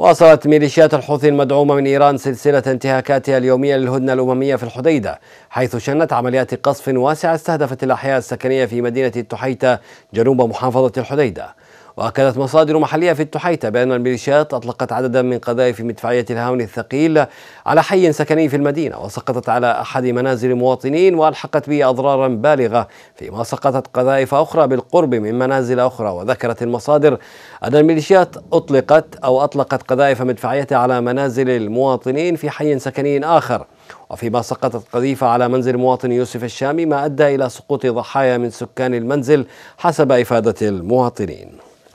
واصلت ميليشيات الحوثي المدعومه من ايران سلسله انتهاكاتها اليوميه للهدنه الامميه في الحديده حيث شنت عمليات قصف واسعه استهدفت الاحياء السكنيه في مدينه التحيته جنوب محافظه الحديده وأكدت مصادر محلية في التحيتة بأن الميليشيات أطلقت عددا من قذائف مدفعية الهاون الثقيل على حي سكني في المدينة وسقطت على أحد منازل مواطنين وألحقت به أضرارا بالغة فيما سقطت قذائف أخرى بالقرب من منازل أخرى وذكرت المصادر أن الميليشيات أطلقت أو أطلقت قذائف مدفعية على منازل المواطنين في حي سكني آخر وفيما سقطت قذيفة على منزل مواطن يوسف الشامي ما أدى إلى سقوط ضحايا من سكان المنزل حسب إفادة المواطنين